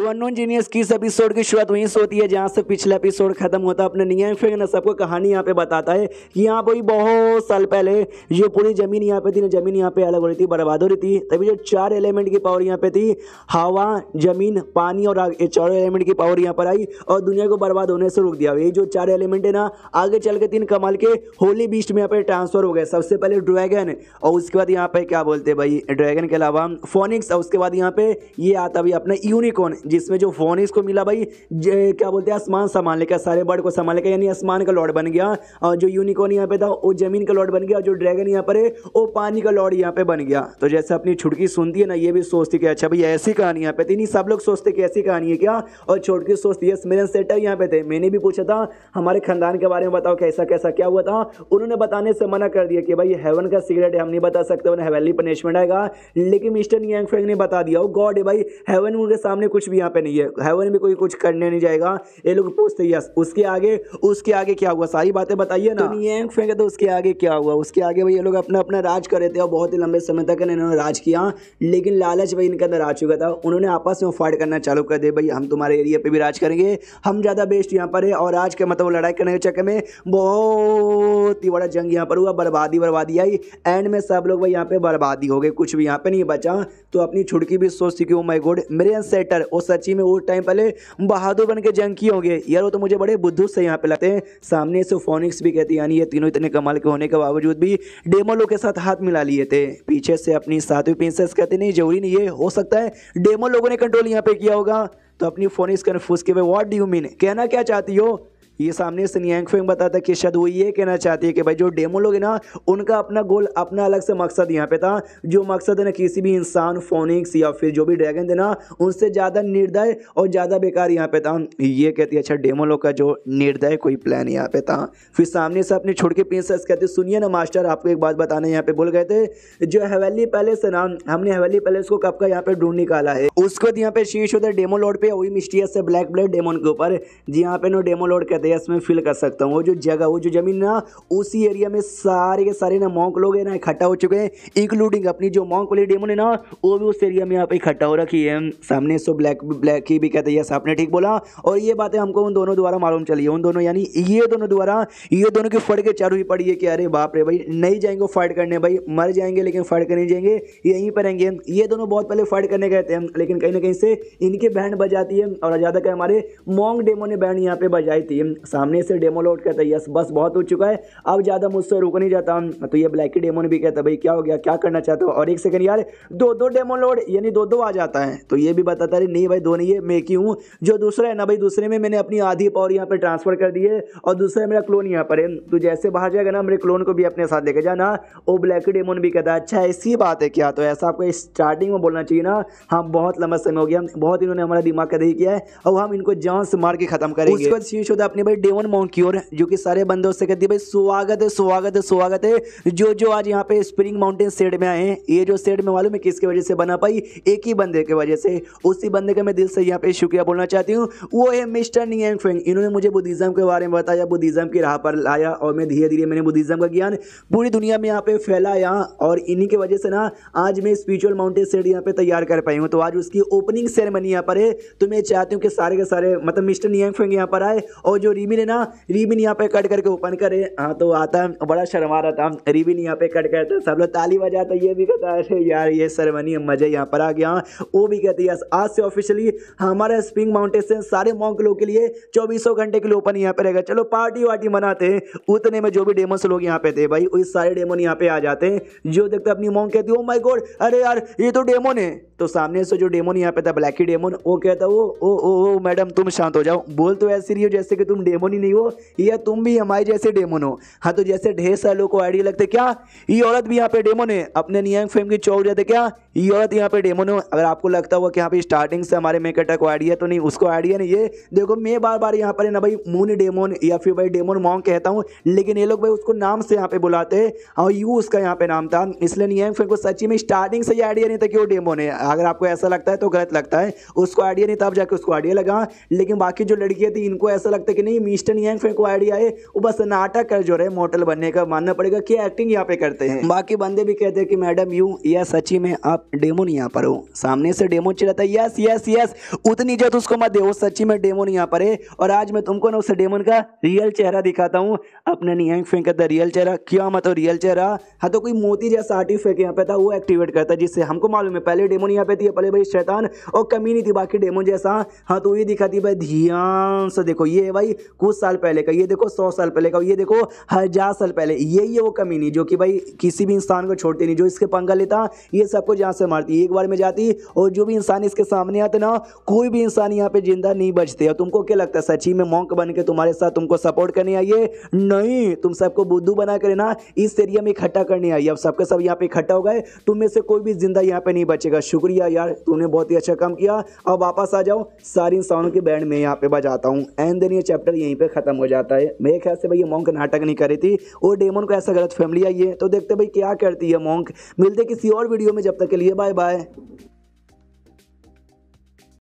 तो unknown genius की इस एपिसोड की शुरुआत वहीं से होती है जहाँ से पिछला एपिसोड खत्म होता है अपने नियम फिर नस सबको कहानी यहाँ पे बताता है कि यहाँ पर बहुत साल पहले जो पूरी जमीन यहाँ पे थी ना जमीन यहाँ पे अलग हो रही थी बर्बाद हो रही थी तभी जो चार एलिमेंट की पावर यहाँ पे थी हवा जमीन पानी और आग ये चारों एलिमेंट की पावर यहाँ पर आई और दुनिया को बर्बाद होने से रोक दिया ये जो चार एलिमेंट है ना आगे चल के तीन कमाल के होली बीस्ट में यहाँ पे ट्रांसफर हो गए सबसे पहले ड्रैगन और उसके बाद यहाँ पे क्या बोलते हैं भाई ड्रैगन के अलावा फोनिक्स और उसके बाद यहाँ पे ये आता भाई अपना यूनिकॉन जिसमें जो फ़ोन है इसको मिला भाई क्या बोलते हैं आसमान संभालने का सारे बर्ड को संभालने का यानी आसमान का लॉर्ड बन गया और जो यूनिकॉर्न यहाँ पे था वो जमीन का लॉर्ड बन गया और जो ड्रैगन यहाँ पर है वो पानी का लॉर्ड यहाँ पे बन गया तो जैसे अपनी छुटकी सुनती है ना ये भी सोचती कि अच्छा भाई ऐसी कहानी यहाँ पे थी नहीं सब लोग सोचते कि ऐसी कहानी है क्या और छोटकी सोचती है मेरे सेटर यहाँ पे थे मैंने भी पूछा था हमारे खानदान के बारे में बताओ कैसा कैसा क्या हुआ था उन्होंने बताने से मना कर दिया कि भाई हेवन का सीक्रेट है हम नहीं बता सकते उन्हें हेवनली पनिशमेंट आएगा लेकिन मिस्टर नियंग ने बता दिया वो गॉड है भाई हेवन उनके सामने कुछ भी यहाँ पे नहीं है हेवन में कोई कुछ करने नहीं जाएगा ये लोग पूछते यस उसके आगे उसके आगे क्या हुआ सारी बातें बताइए ना ये तो फेंके तो उसके आगे क्या हुआ उसके आगे भाई ये लोग अपना अपना राज कर रहे थे और बहुत ही लंबे समय तक इन्होंने राज किया लेकिन लालच भाई इनके अंदर आ चुका था उन्होंने आपस में फाइट करना चालू कर दिया भाई हम तुम्हारे एरिया पर भी राज करेंगे हम ज़्यादा बेस्ट यहाँ पर है और आज के मतलब लड़ाई करने के चक्कर में बहुत ही बड़ा जंग यहाँ पर हुआ बर्बादी बर्बादी आई एंड में सब लोग भाई यहाँ पर बर्बादी हो गए कुछ भी यहाँ पर नहीं बचा तो अपनी छुटकी भी सोचती कि ओ माई गोड मेरे सेटर और सच्ची में उस टाइम पहले बहादुर बन के जंकी होंगे यार वो तो मुझे बड़े बुद्धू से यहाँ पे लगते हैं सामने से फोनिक्स भी कहती यानी ये तीनों इतने कमाल के होने के बावजूद भी डेमोलो के साथ हाथ मिला लिए थे पीछे से अपनी सातवीं प्रिंसेस कहते नहीं जरूरी नहीं ये हो सकता है डेमो लोगों ने कंट्रोल यहाँ पे किया होगा तो अपनी फोनिक्स कन्फ्यूज के वे वॉट डू यू मीन कहना क्या चाहती हो ये सामने से नियांगफेंग बताता कि शायद वो ये कहना चाहती है कि भाई जो डेमो लोग हैं ना उनका अपना गोल अपना अलग से मकसद यहाँ पे था जो मकसद है ना किसी भी इंसान फोनिक्स या फिर जो भी ड्रैगन थे ना उनसे ज़्यादा निर्दय और ज़्यादा बेकार यहाँ पे था ये कहती है अच्छा डेमो लोग का जो निर्दय कोई प्लान यहाँ पे था फिर सामने से अपने छोड़ के प्रिंसेस कहते सुनिए ना मास्टर आपको एक बात बताने यहाँ पे बोल गए थे जो हवेली पैलेस है ना हमने हवेली पैलेस को कब का यहाँ पे ढूंढ निकाला है उसको यहाँ पे शीर्ष होता है डेमो लोड पे वही मिस्टीरियस से ब्लैक ब्लैक डेमोन के ऊपर जी यहाँ पे नो डेमो लोड कहते प्रदेश में फिल कर सकता हूँ वो जो जगह वो जो ज़मीन ना उसी एरिया में सारे के सारे ना मॉन्क लोग हैं ना इकट्ठा हो चुके हैं इंक्लूडिंग अपनी जो मॉन्क वाली डेमो ने ना वो भी उस एरिया में यहाँ पे इकट्ठा हो रखी है सामने सो ब्लैक ब्लैक ही भी कहते हैं आपने ठीक बोला और ये बातें हमको उन दोनों द्वारा मालूम चली है उन दोनों यानी ये दोनों द्वारा ये दोनों की फट के चारू ही पड़ी है कि अरे बाप रे भाई नहीं जाएंगे फाइट करने भाई मर जाएंगे लेकिन फाइट करने जाएंगे यहीं पर रहेंगे ये दोनों बहुत पहले फाइट करने गए थे लेकिन कहीं ना कहीं से इनके बैंड बजाती है और ज़्यादा कर हमारे मोंग डेमो ने बैंड यहाँ पे बजाई थी सामने से डेमो लोड करता है यस बस बहुत हो चुका है अब ज़्यादा मुझसे रुक नहीं जाता तो ये ब्लैकी डेमो ने भी कहता भाई क्या हो गया क्या करना चाहते हो और एक सेकंड यार दो दो डेमो लोड यानी दो दो आ जाता है तो ये भी बताता है नहीं भाई दो नहीं है मैं एक हूँ जो दूसरा है ना भाई दूसरे में मैंने अपनी आधी पावर यहाँ पर ट्रांसफर कर दी है और दूसरा मेरा क्लोन यहाँ पर है तो जैसे बाहर जाएगा ना मेरे क्लोन को भी अपने साथ लेके जाना वो ब्लैक डेमोन भी कहता है अच्छा ऐसी बात है क्या तो ऐसा आपको स्टार्टिंग में बोलना चाहिए ना हम हाँ, बहुत लंबा समय हो गया बहुत इन्होंने हमारा दिमाग का दही किया है और हम इनको जान से मार के खत्म करेंगे उसके बाद शीर्ष होता अपने भाई डेवन मोंग की ओर जो कि सारे बंदों से कहती है भाई स्वागत है स्वागत है स्वागत है जो जो आज यहाँ पे स्प्रिंग माउंटेन सेड में आए हैं ये जो सेड में मालूम है किसके वजह से बना पाई एक ही बंदे के वजह से उसी बंदे का मैं दिल से यहाँ पे शुक्रिया बोलना चाहती हूँ वो है मिस्टर नियंग फेंग इन्होंने मुझे बुद्धिज़्म के बारे में बताया बुद्धिज़्म की राह पर लाया और मैं धीरे धीरे मैंने बुद्धिज़्म का ज्ञान पूरी दुनिया में यहाँ पे फैलाया और इन्हीं की वजह से ना आज मैं स्पिरिचुअल माउंटेन सेड यहाँ पे तैयार कर पाई हूँ तो आज उसकी ओपनिंग सेरेमनी यहाँ पर है तो मैं चाहती हूँ कि सारे के सारे मतलब मिस्टर नियंग फेंग यहाँ पर आए और जो जो रिबिन है ना रिबिन यहाँ पे कट करके ओपन करे हाँ तो आता है बड़ा शर्मा रहा था रिबिन यहाँ पे कट करता सब लोग ताली बजा तो ये भी कहता अरे यार ये सेरेमनी मजे यहाँ पर आ गया वो भी कहते है आज से ऑफिशियली हमारे स्प्रिंग माउंटेन से सारे मॉन्क लोग के लिए चौबीसों घंटे के लिए ओपन यहाँ पे रहेगा चलो पार्टी वार्टी मनाते हैं उतने में जो भी डेमोस लोग यहाँ पे थे भाई उस सारे डेमोन यहाँ पे आ जाते हैं जो देखते अपनी मॉन्क कहती है ओ माई गोड अरे यार ये तो डेमोन है तो सामने से जो डेमोन यहाँ पे था ब्लैकी डेमोन वो कहता वो ओ ओ ओ मैडम तुम शांत हो जाओ बोल तो ऐसे रही हो जैसे कि तुम डेमोन ही नहीं हो या तुम भी हमारे जैसे डेमोन हो हाँ तो जैसे ढेर सारे लोग को आइडिया लगते क्या ये औरत भी यहाँ पे डेमोन है अपने नियम फेम की चौक जाते क्या ये औरत यहाँ पे डेमोन हो अगर आपको लगता हुआ कि यहाँ पे स्टार्टिंग से हमारे मेकेटर को आइडिया तो नहीं उसको आइडिया नहीं ये देखो मैं बार बार यहाँ पर ना भाई मून डेमोन या फिर भाई डेमोन मॉन्ग कहता हूँ लेकिन ये लोग भाई उसको नाम से यहाँ पे बुलाते हैं और यू उसका यहाँ पे नाम था इसलिए नियम फेम को सची में स्टार्टिंग से ये आइडिया नहीं था कि वो डेमोन है अगर आपको ऐसा लगता है तो गलत लगता है उसको आइडिया नहीं तब जाके उसको आइडिया लगा लेकिन बाकी जो लड़कियाँ थी इनको ऐसा लगता है कि नहीं मिस्टर यंग को आइडिया है वो बस नाटक कर जो रहे मॉडल बनने का मानना पड़ेगा कि एक्टिंग यहाँ पे करते हैं बाकी बंदे भी कहते हैं कि मैडम यू या सची में आप डेमो नहीं यहाँ पर हो सामने से डेमो चिल्लाता है यस यस यस उतनी इज्जत उसको मत दे सची में डेमो नहीं यहाँ पर है और आज मैं तुमको ना उस डेमोन का रियल चेहरा दिखाता हूँ अपने नियांग फेंक करता रियल चेहरा क्या मतलब रियल चेहरा हाँ तो कोई मोती जैसा आर्टिफेक्ट यहाँ पे था वो एक्टिवेट करता है जिससे हमको मालूम है पहले डेमोन दुनिया पे थी पहले भाई शैतान और कमी नहीं थी बाकी डेमो जैसा हाँ तो ये दिखा थी भाई ध्यान से देखो ये भाई कुछ साल पहले का ये देखो सौ साल पहले का ये देखो हजार साल पहले यही है वो कमी नहीं जो कि भाई किसी भी इंसान को छोड़ती नहीं जो इसके पंगा लेता ये सबको जहाँ से मारती एक बार में जाती और जो भी इंसान इसके सामने आते ना कोई भी इंसान यहाँ पे जिंदा नहीं बचते और तुमको क्या लगता है सची में मौक बन के तुम्हारे साथ तुमको सपोर्ट करने आइए नहीं तुम सबको बुद्धू बना कर ना इस एरिया में इकट्ठा करने आइए अब सबके सब यहाँ पे इकट्ठा हो गए तुम में से कोई भी जिंदा यहाँ पे नहीं बचेगा शुक्रिया शुक्रिया यार तूने बहुत ही अच्छा काम किया अब वापस आ जाओ सारी इंसानों के बैंड में यहाँ पे बजाता हूँ एंड देन ये चैप्टर यहीं पे खत्म हो जाता है मेरे ख्याल से भाई ये मोंक नाटक नहीं करी थी और डेमन को ऐसा गलत फैमिली आई है तो देखते भाई क्या करती है मोंक मिलते किसी और वीडियो में जब तक के लिए बाय बाय